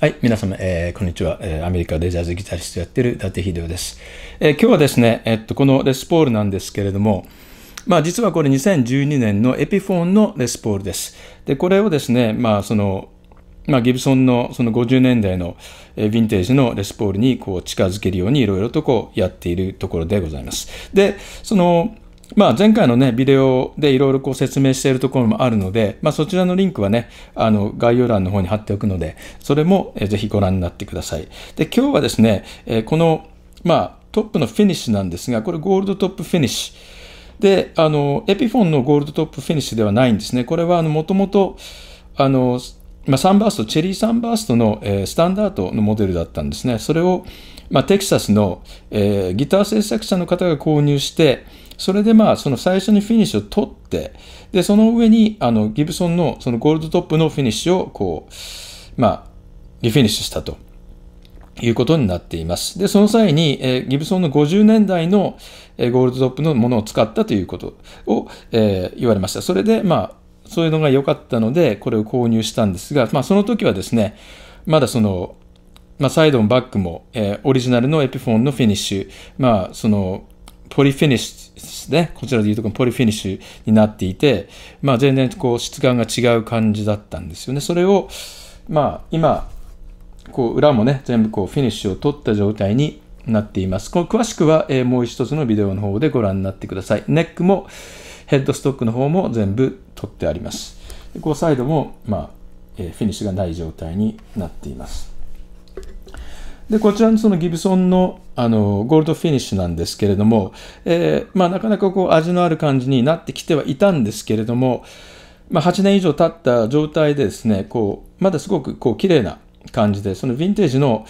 はい、皆様、えー、こんにちは、えー、アメリカでジャズギタリストやってる伊達秀夫です、えー、今日はですね、えっと、このレスポールなんですけれども、まあ、実はこれ2012年のエピフォンのレスポールです。で、これをですね、まあ、その、まあ、ギブソンのその50年代のヴィンテージのレスポールにこう近づけるようにいろいろとこうやっているところでございます。で、その、まあ、前回のね、ビデオでいろいろ説明しているところもあるので、まあ、そちらのリンクはね、あの、概要欄の方に貼っておくので、それも、ぜひご覧になってください。で、今日はですね、この、まあ、トップのフィニッシュなんですが、これゴールドトップフィニッシュ。で、あの、エピフォンのゴールドトップフィニッシュではないんですね。これは、あの、もともと、あの、まあ、サンバースト、チェリーサンバーストの、えー、スタンダードのモデルだったんですね。それを、まあ、テキサスの、えー、ギター制作者の方が購入して、それでまあ、その最初にフィニッシュを取って、で、その上に、あの、ギブソンの、そのゴールドトップのフィニッシュを、こう、まあ、リフィニッシュしたと。いうことになっています。で、その際に、えー、ギブソンの50年代の、えー、ゴールドトップのものを使ったということを、えー、言われました。それで、まあ、そういうのが良かったので、これを購入したんですが、まあ、その時はですね、まだその、まあ、サイドもバックも、えー、オリジナルのエピフォンのフィニッシュ、まあ、その、ポリフィニッシュね、こちらでいうとこのポリフィニッシュになっていて、まあ、全然こう質感が違う感じだったんですよね。それを、まあ、今、こう裏もね、全部こうフィニッシュを取った状態になっています。この詳しくは、えー、もう一つのビデオの方でご覧になってください。ネックもヘッドストックの方も全部取ってあります。こうサイドも、まあえー、フィニッシュがない状態になっています。でこちらのそのギブソンのあのゴールドフィニッシュなんですけれども、えー、まあ、なかなかこう味のある感じになってきてはいたんですけれども、まあ、8年以上経った状態でですねこうまだすごくこう綺麗な感じでそのヴィンテージの、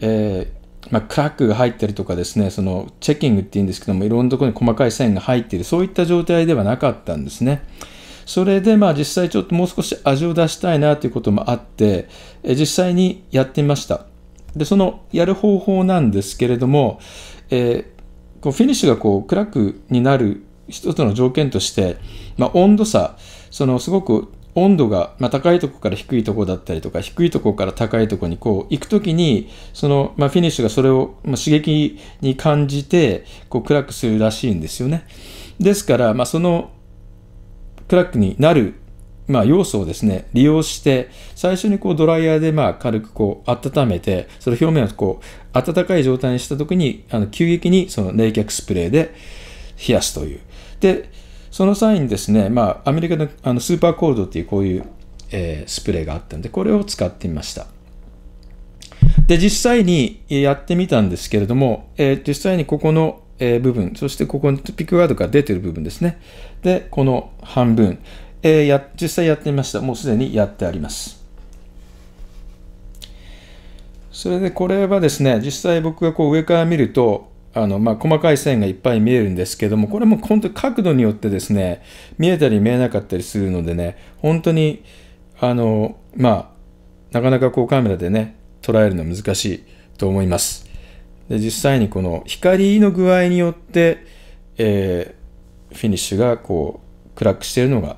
えー、まあ、クラックが入ったりとかですねそのチェッキングっていうんですけどもいろんなところに細かい線が入っているそういった状態ではなかったんですね。それでまあ実際ちょっともう少し味を出したいなということもあって、え実際にやってみました。で、そのやる方法なんですけれども、えー、こうフィニッシュがこう暗くになる一つの条件として、まあ、温度差、そのすごく温度が、まあ、高いとこから低いとこだったりとか、低いとこから高いとこにこう行くときに、その、まあ、フィニッシュがそれを、まあ、刺激に感じて、こう暗くするらしいんですよね。ですから、まあ、その暗くになるまあ、要素をですね、利用して、最初にこうドライヤーでまあ軽くこう温めて、その表面をこう温かい状態にした時に、あの急激にその冷却スプレーで冷やすという。で、その際にですね、まあ、アメリカのあのスーパーコールドっていうこういう、えー、スプレーがあったんで、これを使ってみました。で、実際にやってみたんですけれども、えー、実際にここの、えー、部分、そしてここのピックワードが出てる部分ですね。で、この半分。えー、や、実際やってみました。もうすでにやってあります。それでこれはですね、実際僕がこう上から見ると、あのまあ、細かい線がいっぱい見えるんですけども、これも本当に角度によってですね、見えたり見えなかったりするのでね、本当に、あの、まあ、なかなかこうカメラでね、捉えるのは難しいと思います。で実際にこの光の具合によって、えー、フィニッシュがこう暗くしているのが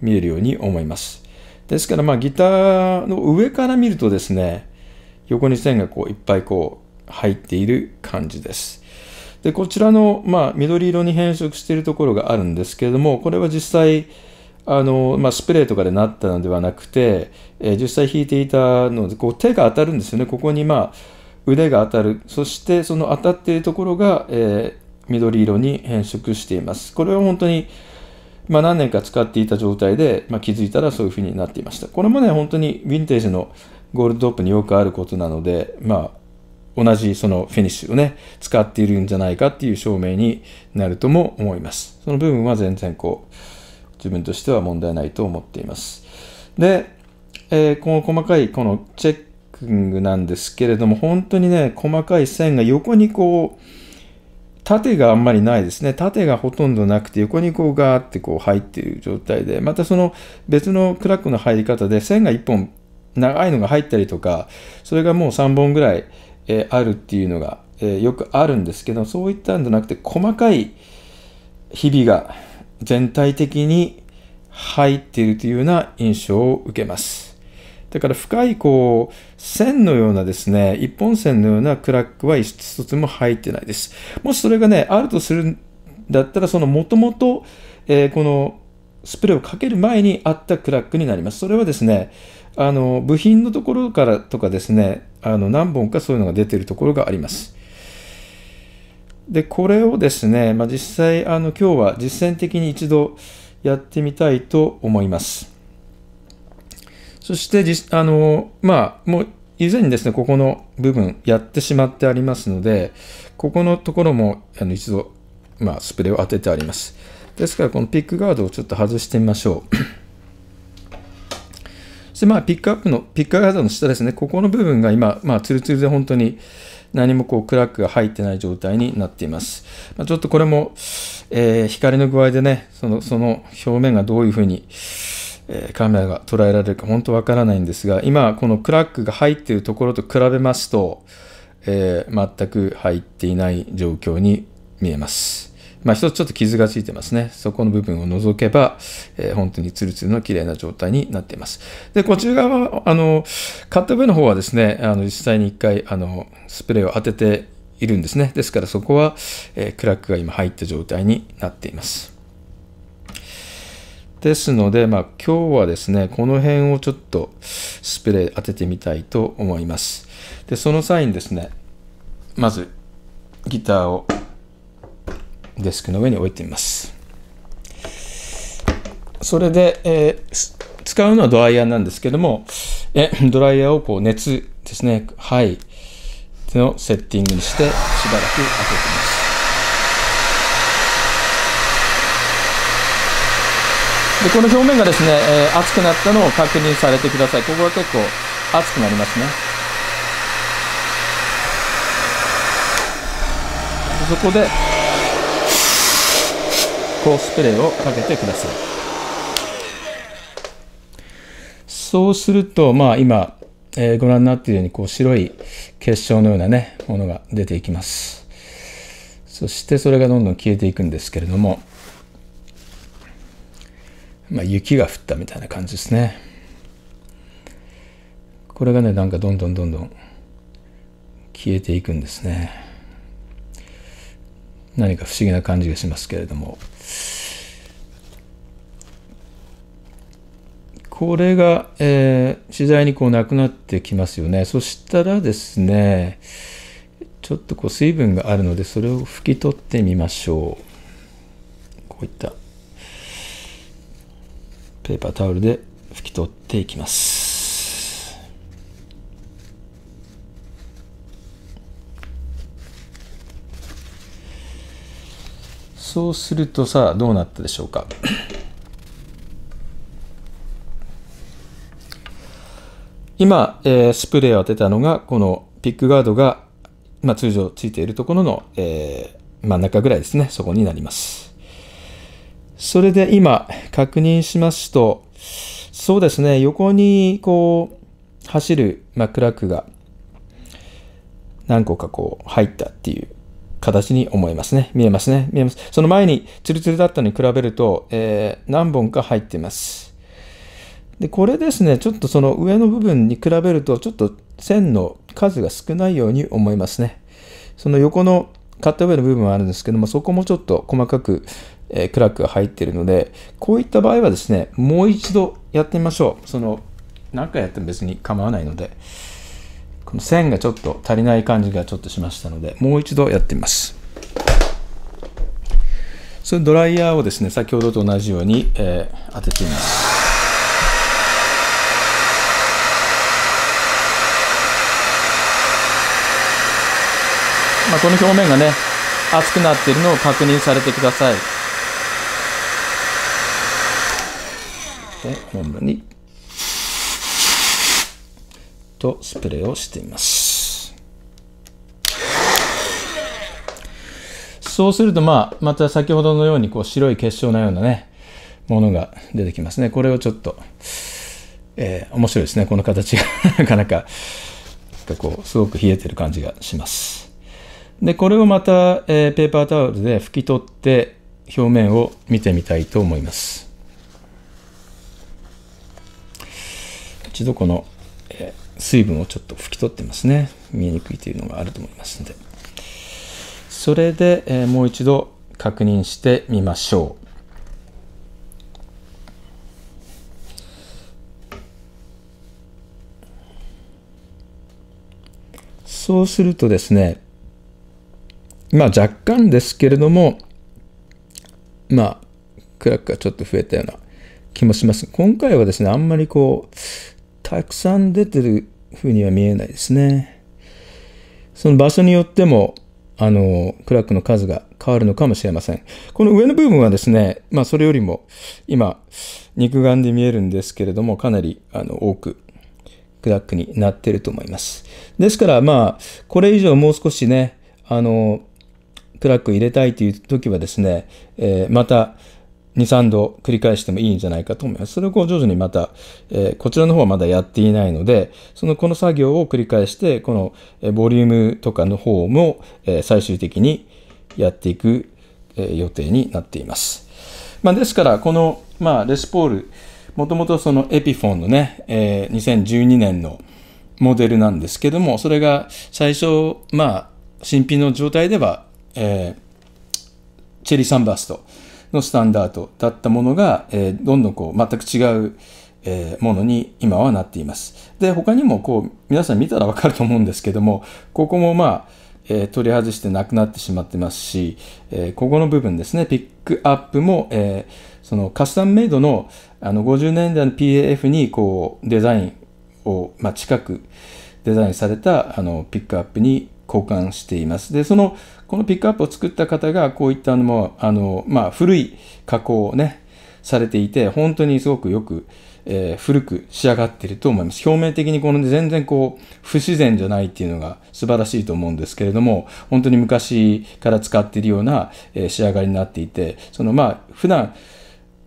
見えるように思います。ですから、まあ、ギターの上から見るとですね、横に線がこういっぱいこう入っている感じです。で、こちらの、まあ、緑色に変色しているところがあるんですけれども、これは実際、あのまあ、スプレーとかでなったのではなくて、えー、実際弾いていたので、こう手が当たるんですよね、ここに、まあ、腕が当たる、そしてその当たっているところが、えー、緑色に変色しています。これは本当にまあ、何年か使っていた状態で、まあ、気づいたらそういうふうになっていました。これもね、本当にヴィンテージのゴールドトップによくあることなので、まあ、同じそのフィニッシュをね、使っているんじゃないかっていう証明になるとも思います。その部分は全然こう、自分としては問題ないと思っています。で、えー、この細かいこのチェックなんですけれども、本当にね、細かい線が横にこう、縦があんまりないですね。縦がほとんどなくて、横にこうガーってこう入っている状態で、またその別のクラックの入り方で線が1本長いのが入ったりとか、それがもう3本ぐらい、えあるっていうのが、えよくあるんですけど、そういったんじゃなくて、細かい日々が全体的に入っているというような印象を受けます。だから深いこう線のようなですね、一本線のようなクラックは一つも入ってないです。もしそれがね、あるとするんだったら、そのもともと、えー、このスプレーをかける前にあったクラックになります。それはですね、あの部品のところからとかですね、あの何本かそういうのが出てるところがあります。で、これをですね、まあ、実際、あの今日は実践的に一度やってみたいと思います。そしてあの、まあ、もう以前にですね、ここの部分やってしまってありますので、ここのところもあの一度、まあ、スプレーを当ててあります。ですから、このピックガードをちょっと外してみましょう。そして、まあ、ピックアップの、ピックガードの下ですね、ここの部分が今、まあ、ツルツルで本当に何もこう、クラックが入ってない状態になっています。まあ、ちょっとこれも、えー、光の具合でね、その、その表面がどういうふうに、えカメラが捉えられるか本当わからないんですが、今このクラックが入っているところと比べますと、えー、全く入っていない状況に見えます。まあ一つちょっと傷がついてますね。そこの部分を除けば、えー、本当にツルツルの綺麗な状態になっています。で、こちら側、あの、カット部の方はですね、あの、実際に一回、あの、スプレーを当てているんですね。ですからそこは、えー、クラックが今入った状態になっています。ですので、まあ、今日はですね、この辺をちょっとスプレー当ててみたいと思います。で、その際にですね、まずギターをデスクの上に置いてみます。それで、えー、使うのはドライヤーなんですけども、えドライヤーをこう熱ですね、はい、のセッティングにしてしばらく当ててます。でこの表面がですね、えー、熱くなったのを確認されてくださいここが結構熱くなりますねそこでこうスプレーをかけてくださいそうするとまあ今、えー、ご覧になっているようにこう白い結晶のようなねものが出ていきますそしてそれがどんどん消えていくんですけれどもまあ、雪が降ったみたいな感じですね。これがね、なんかどんどんどんどん消えていくんですね。何か不思議な感じがしますけれども。これが、えー、次第にこうなくなってきますよね。そしたらですね、ちょっとこう水分があるので、それを拭き取ってみましょう。こういったペーパータオルで拭き取っていきます。そうするとさあどうなったでしょうか今、えー、スプレーを当てたのがこのピックガードが、まあ、通常ついているところの、えー、真ん中ぐらいですねそこになります。それで今確認しますと、そうですね、横にこう走る、まあ、クラックが何個かこう入ったっていう形に思いますね。見えますね。見えます。その前にツルツルだったのに比べると、えー、何本か入ってます。で、これですね、ちょっとその上の部分に比べると、ちょっと線の数が少ないように思いますね。その横のトウェ上の部分はあるんですけども、そこもちょっと細かくえー、クラックが入っているので、こういった場合はですね、もう一度やってみましょう。その、何回やっても別に構わないので、この線がちょっと足りない感じがちょっとしましたので、もう一度やってみます。そのドライヤーをですね、先ほどと同じように、えー、当ててみます。まあ、この表面がね、熱くなっているのを確認されてください。本部に、とスプレーをしてみます。そうすると、まあ、また先ほどのようにこう白い結晶のようなね、ものが出てきますね。これをちょっと、えー、面白いですね。この形が なかなか、こう、すごく冷えてる感じがします。で、これをまた、えー、ペーパータオルで拭き取って、表面を見てみたいと思います。一度この、え水分をちょっと拭き取ってますね。見えにくいというのがあると思いますので。それで、えもう一度確認してみましょう。そうするとですね、まあ若干ですけれども、まあ、クラックがちょっと増えたような気もします。今回はですね、あんまりこう、たくさん出てる風には見えないですね。その場所によっても、あの、クラックの数が変わるのかもしれません。この上の部分はですね、まあそれよりも今、肉眼で見えるんですけれども、かなりあの多くクラックになってると思います。ですからまあ、これ以上もう少しね、あの、クラック入れたいという時はですね、えー、また、2、3度繰り返してもいいんじゃないかと思います。それをこう徐々にまた、えー、こちらの方はまだやっていないので、そのこの作業を繰り返して、この、えボリュームとかの方も、え最終的にやっていく、え予定になっています。まあ、ですから、この、まあ、レスポール、もともとそのエピフォンのね、えー、2012年のモデルなんですけども、それが最初、まあ、新品の状態では、えー、チェリーサンバースト、のスタンダードだったものが、えー、どんどんこう全く違う、えー、ものに今はなっています。で、他にもこう、皆さん見たらわかると思うんですけども、ここもまあ、えー、取り外してなくなってしまってますし、えここの部分ですね、ピックアップも、えそのカスタムメイドのあの50年代の PAF にこうデザインを、まあ、近くデザインされたあのピックアップに交換しています。で、その、このピックアップを作った方が、こういったのも、あの、まあ、古い加工をね、されていて、本当にすごくよく、えー、古く仕上がってると思います。表面的にこの全然こう、不自然じゃないっていうのが素晴らしいと思うんですけれども、本当に昔から使っているような、えー、仕上がりになっていて、そのまあ、普段、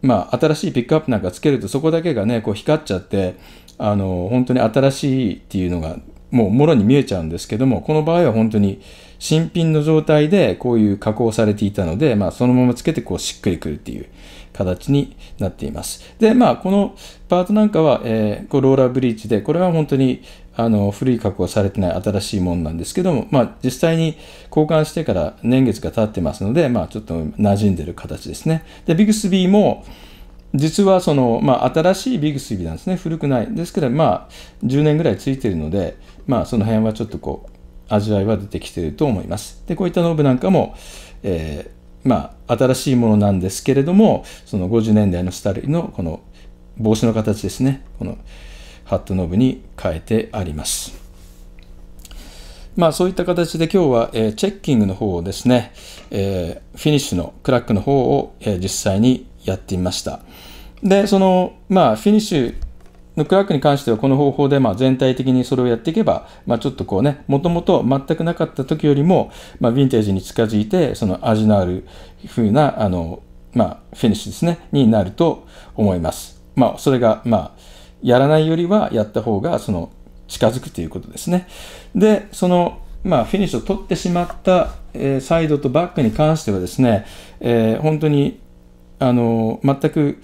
まあ、新しいピックアップなんかつけるとそこだけがね、こう光っちゃって、あの、本当に新しいっていうのがもうもろに見えちゃうんですけども、この場合は本当に新品の状態でこういう加工されていたので、まあそのままつけてこうしっくりくるっていう形になっています。で、まあこのパートなんかは、えー、こうローラーブリーチで、これは本当にあの古い加工されてない新しいものなんですけども、まあ実際に交換してから年月が経ってますので、まあちょっと馴染んでる形ですね。で、ビグスビーも、実はその、まあ、新しいビグスビーなんですね。古くない。ですけど、まあ、10年ぐらいついてるので、まあ、その辺はちょっとこう、味わいは出てきてると思います。で、こういったノブなんかも、えー、まあ、新しいものなんですけれども、その50年代のスタイルのこの帽子の形ですね、このハットノブに変えてあります。まあそういった形で今日は、えー、チェッキングの方をですね、えー、フィニッシュのクラックの方を、えー、実際にやってみました。で、その、まあフィニッシュヌクラックに関してはこの方法でまあ全体的にそれをやっていけば、まあ、ちょっとこうね、もともと全くなかった時よりも、まあ、ヴィンテージに近づいて、その味のある風な、あの、まあ、フィニッシュですね、になると思います。まあ、それが、まあ、やらないよりはやった方が、その、近づくということですね。で、その、まあ、フィニッシュを取ってしまった、えー、サイドとバックに関してはですね、えー、本当に、あの、全く、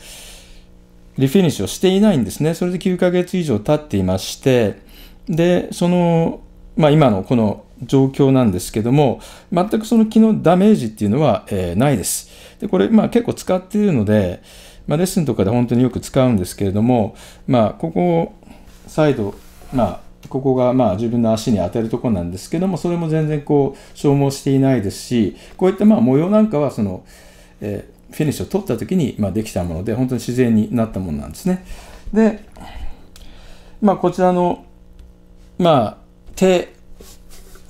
リフィニッシュをしていないんですね。それで9ヶ月以上経っていまして、で、その、まあ、今のこの状況なんですけども、全くその気のダメージっていうのは、えー、ないです。で、これ、まあ、結構使っているので、まあ、レッスンとかで本当によく使うんですけれども、まあ、ここを再度、まあ、ここがまあ自分の足に当てるとこなんですけども、それも全然こう消耗していないですし、こういったまあ模様なんかはその、えーフィニッシュを取った時に、まあ、できたもので、本当に自然になったものなんですね。で、まあ、こちらの、まあ、手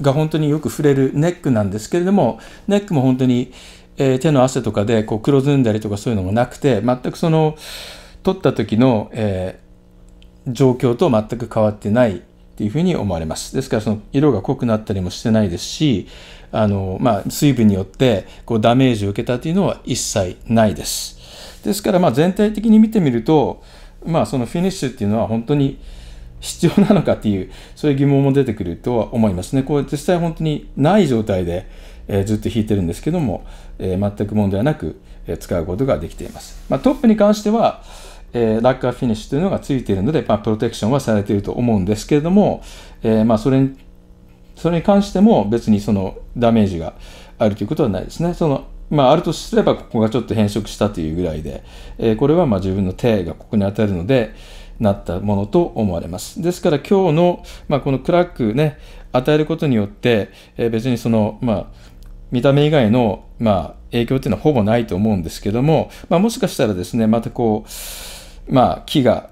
が本当によく触れるネックなんですけれども、ネックも本当に、えー、手の汗とかでこう黒ずんだりとかそういうのもなくて、全くその、取った時の、えー、状況と全く変わってないっていうふうに思われます。ですからその色が濃くなったりもしてないですし、あの、まあ、水分によってこうダメージを受けたというのは一切ないです。ですから、まあ、全体的に見てみると、まあ、そのフィニッシュっていうのは本当に必要なのかっていう、そういう疑問も出てくるとは思いますね。これ実際本当にない状態で、えー、ずっと弾いてるんですけども、えー、全く問題なく、えー、使うことができています。まあ、トップに関しては、えー、ラッカーフィニッシュというのがついているので、まあ、プロテクションはされていると思うんですけれども、えーまあ、それにそれに関しても別にそのダメージがあるということはないですね。そのまあ、あるとすればここがちょっと変色したというぐらいで、えー、これはまあ自分の手がここに当たるのでなったものと思われます。ですから今日の、まあ、このクラックね与えることによって、えー、別にその、まあ、見た目以外の、まあ、影響っていうのはほぼないと思うんですけども、まあ、もしかしたらですねまたこう、まあ、木が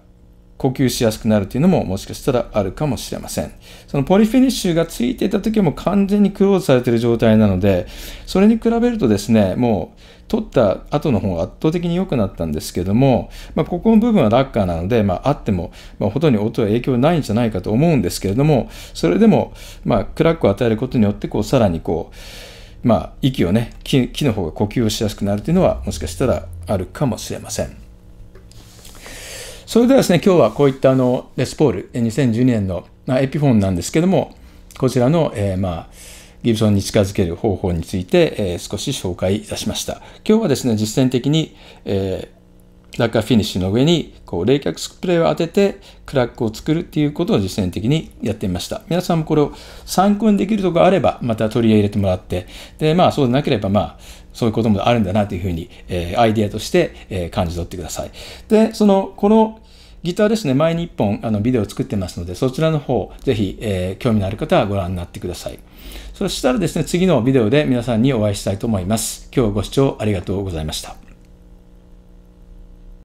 呼吸しやすくなるというのももしかしたらあるかもしれません。そのポリフィニッシュがついていた時も完全にクローズされている状態なので、それに比べるとですね、もう取った後の方が圧倒的に良くなったんですけども、まあ、ここの部分はラッカーなので、まあ、あっても、まあ、ほとんど音は影響ないんじゃないかと思うんですけれども、それでも、まあ、クラックを与えることによって、こう、さらにこう、まあ、息をね木、木の方が呼吸をしやすくなるというのは、もしかしたらあるかもしれません。それではですね、今日はこういったあのレスポール、2012年のエピフォンなんですけども、こちらの、えー、まあ、ギブソンに近づける方法について、えー、少し紹介いたしました。今日はですね、実践的に、えー、ラッカーフィニッシュの上にこう冷却スプレーを当ててクラックを作るっていうことを実践的にやってみました。皆さんもこれを参考にできるところがあればまた取り入れてもらって、で、まあそうでなければまあそういうこともあるんだなというふうに、えー、アイデアとして、えー、感じ取ってください。で、その、このギターですね、前に1本あのビデオを作ってますので、そちらの方、ぜひ、えー、興味のある方はご覧になってください。そしたらですね、次のビデオで皆さんにお会いしたいと思います。今日ご視聴ありがとうございました。